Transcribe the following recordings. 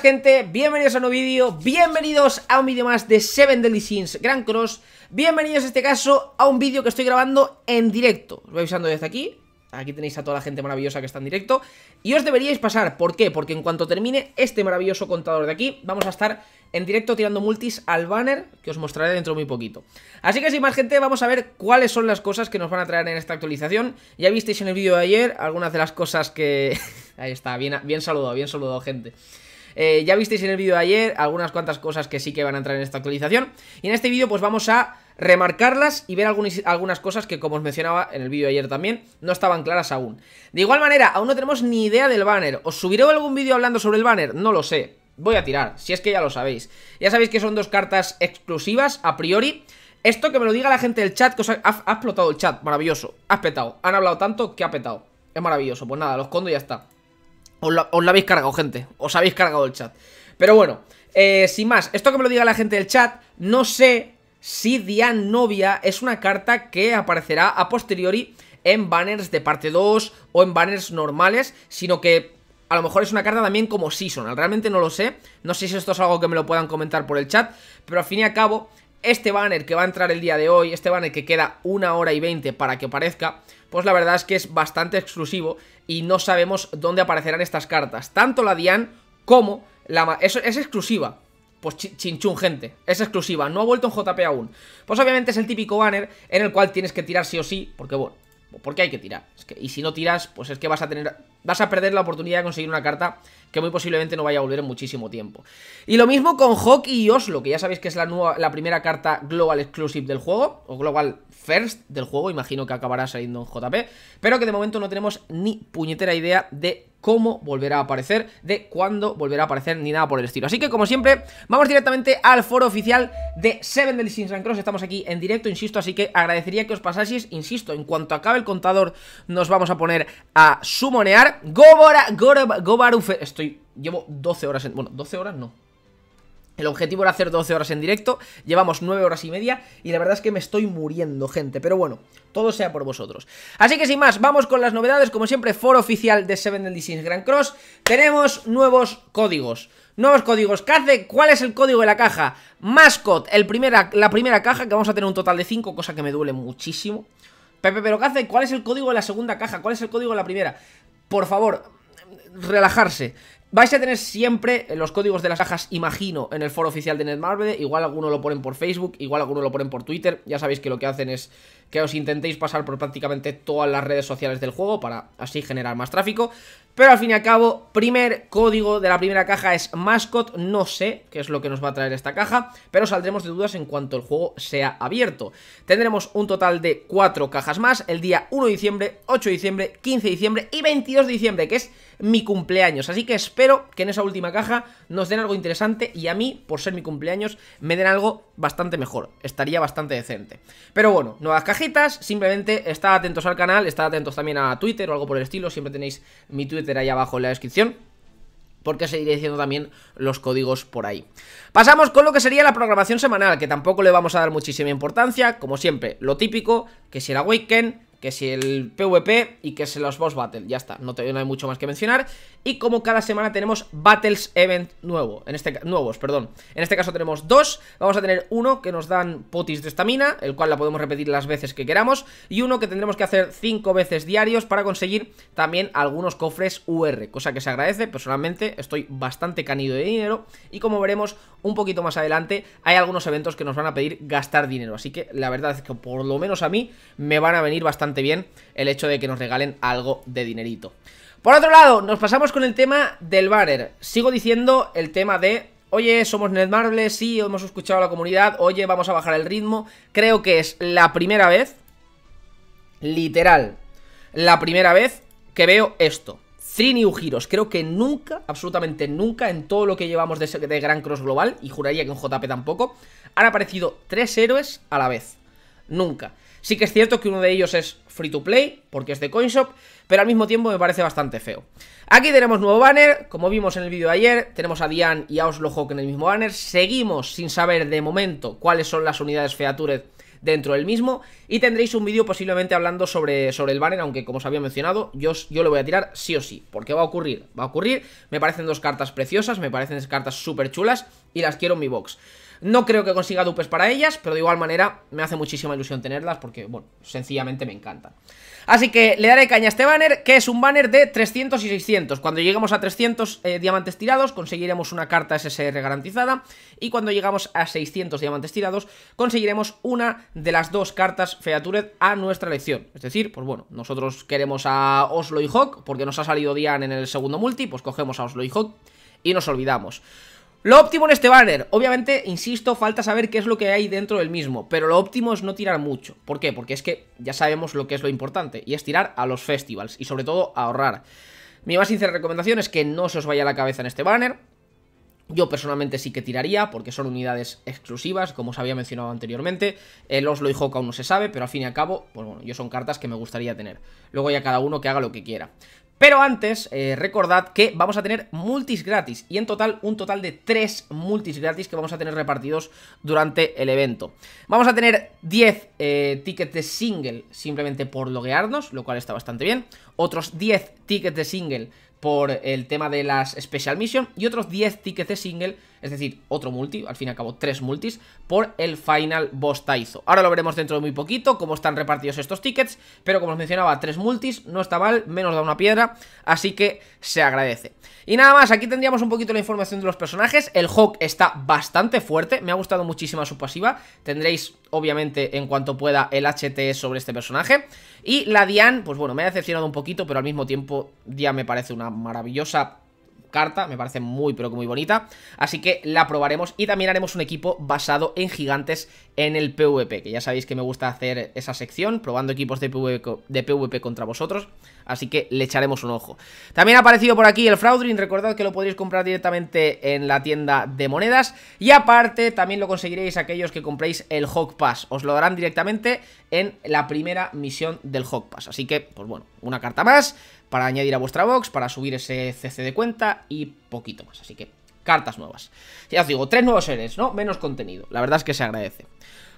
gente, bienvenidos a un nuevo vídeo, bienvenidos a un vídeo más de Seven Deadly Sins Grand Cross Bienvenidos en este caso a un vídeo que estoy grabando en directo Os voy avisando desde aquí, aquí tenéis a toda la gente maravillosa que está en directo Y os deberíais pasar, ¿por qué? Porque en cuanto termine este maravilloso contador de aquí Vamos a estar en directo tirando multis al banner que os mostraré dentro de muy poquito Así que sin más gente, vamos a ver cuáles son las cosas que nos van a traer en esta actualización Ya visteis en el vídeo de ayer algunas de las cosas que... Ahí está, bien, bien saludado, bien saludado gente eh, ya visteis en el vídeo de ayer algunas cuantas cosas que sí que van a entrar en esta actualización. Y en este vídeo pues vamos a remarcarlas y ver algunas, algunas cosas que como os mencionaba en el vídeo de ayer también no estaban claras aún. De igual manera, aún no tenemos ni idea del banner. ¿Os subiré algún vídeo hablando sobre el banner? No lo sé. Voy a tirar, si es que ya lo sabéis. Ya sabéis que son dos cartas exclusivas a priori. Esto que me lo diga la gente del chat, que os ha, explotado el chat, maravilloso. Ha petado, han hablado tanto que ha petado. Es maravilloso, pues nada, los condo y ya está. Os la habéis cargado, gente. Os habéis cargado el chat. Pero bueno, eh, sin más, esto que me lo diga la gente del chat, no sé si Novia es una carta que aparecerá a posteriori en banners de parte 2 o en banners normales, sino que a lo mejor es una carta también como Seasonal, realmente no lo sé, no sé si esto es algo que me lo puedan comentar por el chat, pero al fin y al cabo, este banner que va a entrar el día de hoy, este banner que queda una hora y veinte para que aparezca, pues la verdad es que es bastante exclusivo y no sabemos dónde aparecerán estas cartas. Tanto la Dian como la... Es, es exclusiva. Pues chinchun, gente. Es exclusiva. No ha vuelto en JP aún. Pues obviamente es el típico banner en el cual tienes que tirar sí o sí. Porque bueno, porque hay que tirar. y si no tiras, pues es que vas a tener vas a perder la oportunidad de conseguir una carta que muy posiblemente no vaya a volver en muchísimo tiempo. Y lo mismo con Hawk y Oslo, que ya sabéis que es la, nueva, la primera carta Global Exclusive del juego, o Global First del juego, imagino que acabará saliendo en JP, pero que de momento no tenemos ni puñetera idea de cómo volverá a aparecer, de cuándo volverá a aparecer, ni nada por el estilo. Así que, como siempre, vamos directamente al foro oficial de Seven del and Cross. Estamos aquí en directo, insisto, así que agradecería que os pasaseis, insisto, en cuanto acabe el contador nos vamos a poner a sumonear Gobara, Gobarufe. Estoy, llevo 12 horas en, bueno, 12 horas no. El objetivo era hacer 12 horas en directo, llevamos 9 horas y media y la verdad es que me estoy muriendo, gente, pero bueno, todo sea por vosotros. Así que sin más, vamos con las novedades, como siempre, foro oficial de Seven Deadly Sins Grand Cross, tenemos nuevos códigos. Nuevos códigos. ¿Qué hace? ¿Cuál es el código de la caja? Mascot, el primera, la primera caja, que vamos a tener un total de 5, cosa que me duele muchísimo. Pepe, pero ¿qué hace? ¿Cuál es el código de la segunda caja? ¿Cuál es el código de la primera? por favor, relajarse. Vais a tener siempre los códigos de las cajas, imagino, en el foro oficial de Netmarble. Igual alguno lo ponen por Facebook, igual alguno lo ponen por Twitter. Ya sabéis que lo que hacen es que os intentéis pasar por prácticamente todas las redes sociales del juego para así generar más tráfico. Pero al fin y al cabo, primer código de la primera caja es Mascot, no sé qué es lo que nos va a traer esta caja, pero saldremos de dudas en cuanto el juego sea abierto. Tendremos un total de 4 cajas más, el día 1 de diciembre, 8 de diciembre, 15 de diciembre y 22 de diciembre, que es mi cumpleaños. Así que espero que en esa última caja nos den algo interesante y a mí, por ser mi cumpleaños, me den algo bastante mejor. Estaría bastante decente. Pero bueno, nuevas cajitas, simplemente está atentos al canal, está atentos también a Twitter o algo por el estilo, siempre tenéis mi Twitter ahí abajo en la descripción porque seguiré diciendo también los códigos por ahí. Pasamos con lo que sería la programación semanal, que tampoco le vamos a dar muchísima importancia, como siempre, lo típico, que si weekend, que si el PvP y que si los boss battle, ya está, no, hay mucho más que mencionar. Y como cada semana tenemos Battles Event nuevo, en este, nuevos, perdón. En este caso tenemos dos, vamos a tener uno que nos dan potis de estamina, el cual la podemos repetir las veces que queramos, y uno que tendremos que hacer cinco veces diarios para conseguir también algunos cofres UR, cosa que se agradece, personalmente estoy bastante canido de dinero, y como veremos un poquito más adelante, hay algunos eventos que nos van a pedir gastar dinero, así que la verdad es que por lo menos a mí me van a venir bastante bien el hecho de que nos regalen algo de dinerito. Por otro lado, nos pasamos con el tema del banner. Sigo diciendo el tema de Oye, somos Netmarble, sí, hemos escuchado a la comunidad, oye, vamos a bajar el ritmo. Creo que es la primera vez, literal, la primera vez que veo esto. Three New Heroes, creo que nunca, absolutamente nunca, en todo lo que llevamos de, de Gran Cross Global, y juraría que en JP tampoco, han aparecido tres héroes a la vez. Nunca. Sí que es cierto que uno de ellos es free to play, porque es de CoinShop, pero al mismo tiempo me parece bastante feo. Aquí tenemos nuevo banner, como vimos en el vídeo de ayer, tenemos a Diane y a Oslo Hawk en el mismo banner. Seguimos sin saber de momento cuáles son las unidades Featured dentro del mismo y tendréis un vídeo posiblemente hablando sobre, sobre el banner, aunque como os había mencionado, yo, yo lo voy a tirar sí o sí, porque va a ocurrir, va a ocurrir, me parecen dos cartas preciosas, me parecen cartas súper chulas y las quiero en mi box. No creo que consiga dupes para ellas, pero de igual manera me hace muchísima ilusión tenerlas porque, bueno, sencillamente me encantan. Así que le daré caña a este banner, que es un banner de 300 y 600. Cuando lleguemos a 300 eh, diamantes tirados, conseguiremos una carta SSR garantizada. Y cuando llegamos a 600 diamantes tirados, conseguiremos una de las dos cartas Featured a nuestra elección. Es decir, pues bueno, nosotros queremos a Oslo y Hawk, porque nos ha salido Dian en el segundo multi, pues cogemos a Oslo y Hawk y nos olvidamos. Lo óptimo en este banner, obviamente, insisto, falta saber qué es lo que hay dentro del mismo, pero lo óptimo es no tirar mucho. ¿Por qué? Porque es que ya sabemos lo que es lo importante, y es tirar a los festivals, y sobre todo ahorrar. Mi más sincera recomendación es que no se os vaya la cabeza en este banner. Yo personalmente sí que tiraría, porque son unidades exclusivas, como os había mencionado anteriormente. El Oslo y Hawk aún no se sabe, pero al fin y al cabo, pues bueno, yo son cartas que me gustaría tener. Luego ya cada uno que haga lo que quiera. Pero antes, eh, recordad que vamos a tener multis gratis y en total un total de 3 multis gratis que vamos a tener repartidos durante el evento. Vamos a tener 10 eh, tickets de single simplemente por loguearnos, lo cual está bastante bien. Otros 10 tickets de single por el tema de las Special missions y otros 10 tickets de single es decir, otro multi, al fin y al cabo tres multis, por el final boss Taizo. Ahora lo veremos dentro de muy poquito, cómo están repartidos estos tickets, pero como os mencionaba, tres multis, no está mal, menos da una piedra, así que se agradece. Y nada más, aquí tendríamos un poquito la información de los personajes, el Hawk está bastante fuerte, me ha gustado muchísimo su pasiva, tendréis obviamente en cuanto pueda el HT e sobre este personaje, y la Diane, pues bueno, me ha decepcionado un poquito, pero al mismo tiempo ya me parece una maravillosa carta, me parece muy pero que muy bonita, así que la probaremos y también haremos un equipo basado en gigantes en el PvP, que ya sabéis que me gusta hacer esa sección, probando equipos de PvP, de PvP contra vosotros, Así que le echaremos un ojo. También ha aparecido por aquí el Fraudrin. Recordad que lo podréis comprar directamente en la tienda de monedas. Y aparte, también lo conseguiréis aquellos que compréis el Hawk Pass. Os lo darán directamente en la primera misión del Hawk Pass. Así que, pues bueno, una carta más para añadir a vuestra box, para subir ese CC de cuenta y poquito más. Así que, cartas nuevas. Ya os digo, tres nuevos seres, ¿no? Menos contenido. La verdad es que se agradece.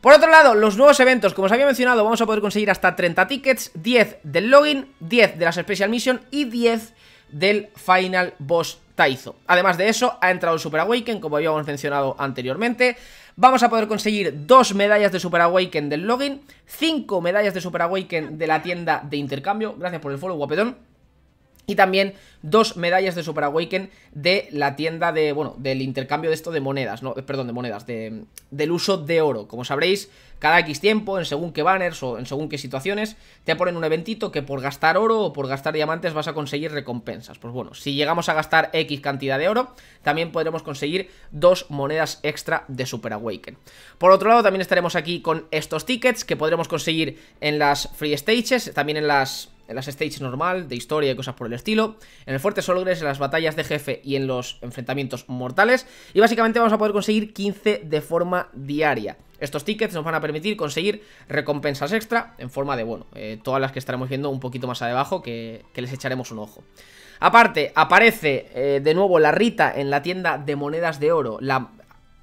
Por otro lado, los nuevos eventos, como os había mencionado, vamos a poder conseguir hasta 30 tickets, 10 del login, 10 de las Special Mission y 10 del Final Boss Taizo. Además de eso, ha entrado el Super Awaken, como habíamos mencionado anteriormente. Vamos a poder conseguir dos medallas de Super Awaken del login, 5 medallas de Super Awaken de la tienda de intercambio. Gracias por el follow, guapetón. Y también dos medallas de Super Awaken de la tienda de, bueno, del intercambio de esto de monedas, no, perdón, de monedas, de, del uso de oro. Como sabréis, cada X tiempo, en según qué banners o en según qué situaciones, te ponen un eventito que por gastar oro o por gastar diamantes vas a conseguir recompensas. Pues bueno, si llegamos a gastar X cantidad de oro, también podremos conseguir dos monedas extra de Super Awaken. Por otro lado, también estaremos aquí con estos tickets que podremos conseguir en las free stages, también en las en las stages normal, de historia y cosas por el estilo, en el Fuerte Solgres, en las batallas de jefe y en los enfrentamientos mortales. Y básicamente vamos a poder conseguir 15 de forma diaria. Estos tickets nos van a permitir conseguir recompensas extra en forma de, bueno, eh, todas las que estaremos viendo un poquito más abajo que, les echaremos un ojo. Aparte, aparece eh, de nuevo la Rita en la tienda de monedas de oro, la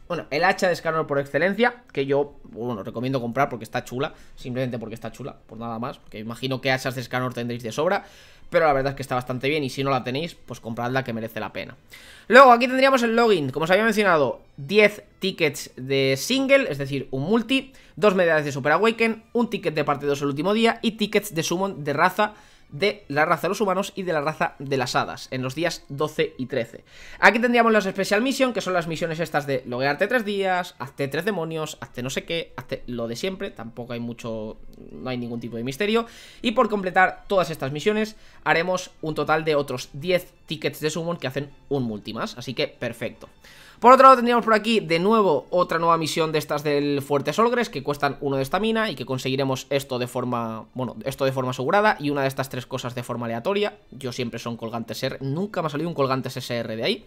bueno, el hacha de Escanor por excelencia, que yo, bueno, recomiendo comprar porque está chula, simplemente porque está chula, por nada más, porque imagino que hachas de Escanor tendréis de sobra, pero la verdad es que está bastante bien y si no la tenéis, pues compradla que merece la pena. Luego, aquí tendríamos el login, como os había mencionado, 10 tickets de single, es decir, un multi, dos medallas de Super Awaken, un ticket de 2 el último día y tickets de summon de raza de la raza de los humanos y de la raza de las hadas, en los días 12 y 13. Aquí tendríamos las Special Mission, que son las misiones estas de loguearte tres días, hazte tres demonios, hazte no sé qué, hazte lo de siempre, tampoco hay mucho, no hay ningún tipo de misterio. Y por completar todas estas misiones, haremos un total de otros 10 tickets de summon que hacen un multi más, así que perfecto. Por otro lado tendríamos por aquí de nuevo otra nueva misión de estas del Fuerte Solgres que cuestan uno de estamina y que conseguiremos esto de forma, bueno, esto de forma asegurada y una de estas tres cosas de forma aleatoria. Yo siempre son colgantes SR, nunca me ha salido un colgante SR de ahí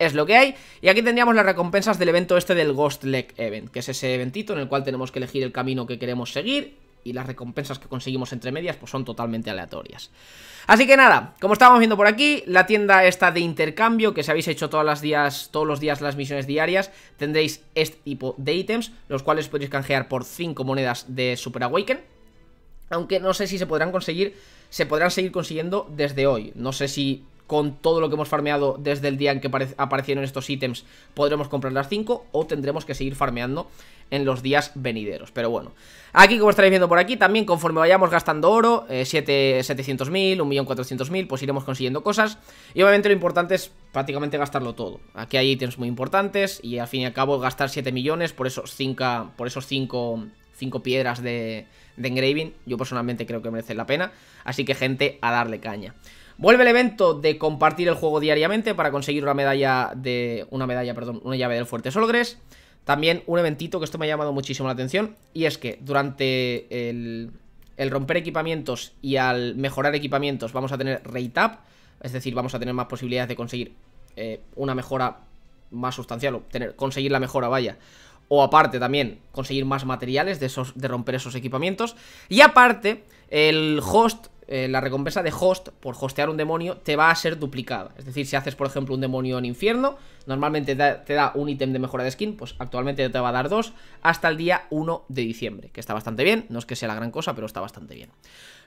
es lo que hay. Y aquí tendríamos las recompensas del evento este del Ghost Leg Event, que es ese eventito en el cual tenemos que elegir el camino que queremos seguir y las recompensas que conseguimos entre medias pues son totalmente aleatorias. Así que nada, como estábamos viendo por aquí, la tienda está de intercambio, que si habéis hecho todos los días las misiones diarias, tendréis este tipo de ítems, los cuales podéis canjear por 5 monedas de Super Awaken, aunque no sé si se podrán conseguir, se podrán seguir consiguiendo desde hoy. No sé si con todo lo que hemos farmeado desde el día en que aparecieron estos ítems, podremos comprar las 5 o tendremos que seguir farmeando en los días venideros, pero bueno Aquí como estaréis viendo por aquí, también conforme vayamos gastando oro, 700.000, eh, 1.400.000, pues iremos consiguiendo cosas Y obviamente lo importante es prácticamente gastarlo todo Aquí hay ítems muy importantes y al fin y al cabo gastar 7 millones por esos 5, por esos 5, piedras de, de engraving Yo personalmente creo que merece la pena, así que gente a darle caña Vuelve el evento de compartir el juego diariamente para conseguir una medalla de... Una medalla, perdón, una llave del Fuerte Solgres. También un eventito que esto me ha llamado muchísimo la atención y es que durante el, romper equipamientos y al mejorar equipamientos vamos a tener rate up, es decir, vamos a tener más posibilidades de conseguir eh, una mejora más sustancial, o conseguir la mejora, vaya. O aparte también conseguir más materiales de, esos, de romper esos equipamientos. Y aparte, el host eh, la recompensa de host por hostear un demonio te va a ser duplicada. Es decir, si haces, por ejemplo, un demonio en infierno, normalmente te da un ítem de mejora de skin, pues actualmente te va a dar dos hasta el día 1 de diciembre, que está bastante bien, no es que sea la gran cosa, pero está bastante bien.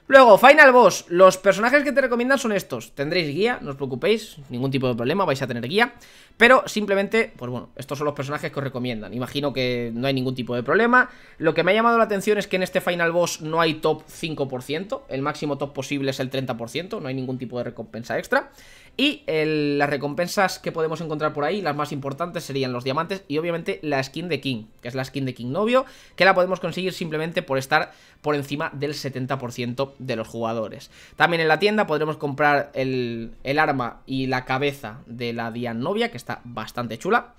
Luego, Final Boss, los personajes que te recomiendan son estos Tendréis guía, no os preocupéis, ningún tipo de problema, vais a tener guía Pero simplemente, pues bueno, estos son los personajes que os recomiendan Imagino que no hay ningún tipo de problema Lo que me ha llamado la atención es que en este Final Boss no hay top 5% El máximo top posible es el 30%, no hay ningún tipo de recompensa extra Y las recompensas que podemos encontrar por ahí, las más importantes serían los diamantes Y obviamente la skin de King, que es la skin de King Novio Que la podemos conseguir simplemente por estar por encima del 70% de los jugadores. También en la tienda podremos comprar el, el arma y la cabeza de la Dian Novia, que está bastante chula.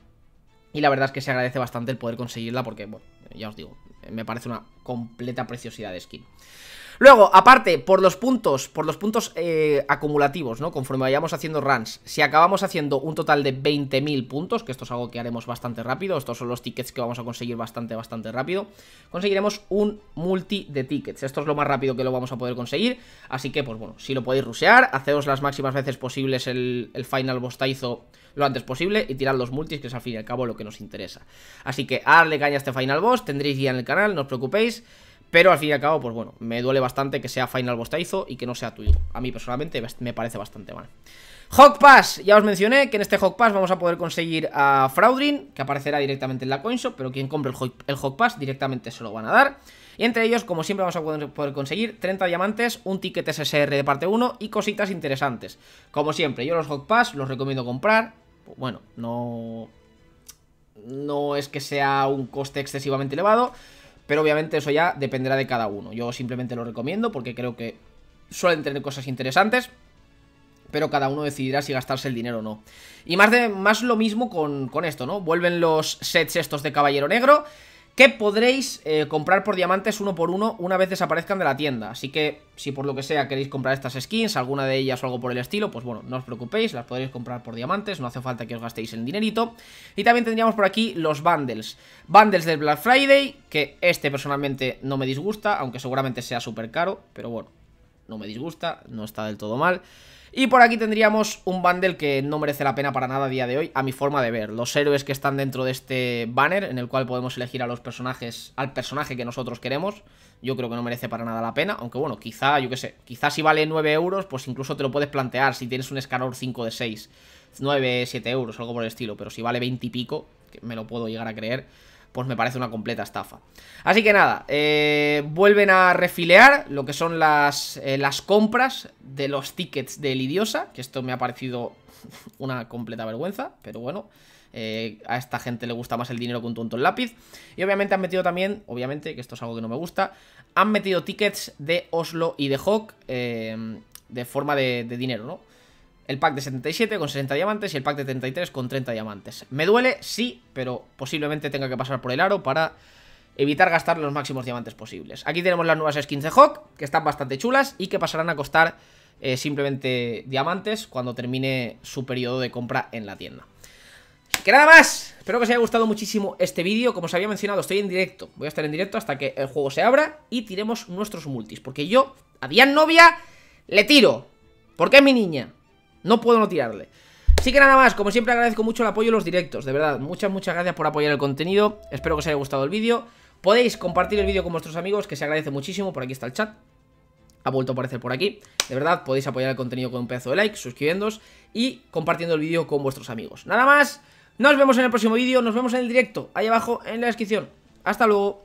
Y la verdad es que se agradece bastante el poder conseguirla porque, bueno, ya os digo, me parece una completa preciosidad de skin. Luego, aparte, por los puntos, por los puntos eh, acumulativos, ¿no? Conforme vayamos haciendo runs, si acabamos haciendo un total de 20.000 puntos, que esto es algo que haremos bastante rápido, estos son los tickets que vamos a conseguir bastante, bastante rápido, conseguiremos un multi de tickets. Esto es lo más rápido que lo vamos a poder conseguir, así que, pues bueno, si lo podéis rusear, hacedos las máximas veces posibles el, el final bostaizo lo antes posible y tirar los multis, que es al fin y al cabo lo que nos interesa. Así que, darle caña a este final boss, tendréis guía en el canal, no os preocupéis. Pero al fin y al cabo, pues bueno, me duele bastante que sea Final Bostaizo y que no sea tuyo. A mí personalmente me parece bastante mal. Hawk Pass, ya os mencioné que en este Hawk Pass vamos a poder conseguir a Fraudrin, que aparecerá directamente en la CoinShop, pero quien compre el Hawk, Pass directamente se lo van a dar. Y entre ellos, como siempre, vamos a poder, conseguir 30 diamantes, un ticket SSR de parte 1 y cositas interesantes. Como siempre, yo los Hawk Pass los recomiendo comprar. Bueno, no... No es que sea un coste excesivamente elevado, pero obviamente eso ya dependerá de cada uno. Yo simplemente lo recomiendo porque creo que suelen tener cosas interesantes. Pero cada uno decidirá si gastarse el dinero o no. Y más, de, más lo mismo con, con esto, ¿no? Vuelven los sets estos de Caballero Negro que podréis eh, comprar por diamantes uno por uno una vez desaparezcan de la tienda. Así que si por lo que sea queréis comprar estas skins, alguna de ellas o algo por el estilo, pues bueno, no os preocupéis, las podréis comprar por diamantes, no hace falta que os gastéis el dinerito. Y también tendríamos por aquí los bundles. Bundles del Black Friday, que este personalmente no me disgusta, aunque seguramente sea súper caro, pero bueno, no me disgusta, no está del todo mal. Y por aquí tendríamos un bundle que no merece la pena para nada a día de hoy, a mi forma de ver. Los héroes que están dentro de este banner, en el cual podemos elegir a los personajes, al personaje que nosotros queremos, yo creo que no merece para nada la pena. Aunque bueno, quizá, yo qué sé, quizá si vale 9 euros, pues incluso te lo puedes plantear si tienes un escanor 5 de 6. 9, 7 euros, algo por el estilo, pero si vale 20 y pico, que me lo puedo llegar a creer pues me parece una completa estafa. Así que nada, eh, vuelven a refilear lo que son las, eh, las compras de los tickets de Lidiosa, que esto me ha parecido una completa vergüenza, pero bueno... Eh, a esta gente le gusta más el dinero que un tonto en lápiz. Y obviamente han metido también, obviamente, que esto es algo que no me gusta, han metido tickets de Oslo y de Hawk de forma de, dinero, ¿no? El pack de 77 con 60 diamantes y el pack de 33 con 30 diamantes. Me duele, sí, pero posiblemente tenga que pasar por el aro para evitar gastar los máximos diamantes posibles. Aquí tenemos las nuevas skins de Hawk, que están bastante chulas y que pasarán a costar eh, simplemente diamantes cuando termine su periodo de compra en la tienda. Que nada más, espero que os haya gustado muchísimo este vídeo Como os había mencionado, estoy en directo Voy a estar en directo hasta que el juego se abra Y tiremos nuestros multis, porque yo a Dian Novia le tiro Porque es mi niña no puedo no tirarle. Así que nada más, como siempre agradezco mucho el apoyo en los directos, de verdad, muchas, muchas gracias por apoyar el contenido, espero que os haya gustado el vídeo, podéis compartir el vídeo con vuestros amigos, que se agradece muchísimo, por aquí está el chat, ha vuelto a aparecer por aquí, de verdad, podéis apoyar el contenido con un pedazo de like, suscribiéndoos y compartiendo el vídeo con vuestros amigos. Nada más, nos vemos en el próximo vídeo, nos vemos en el directo, ahí abajo en la descripción, hasta luego.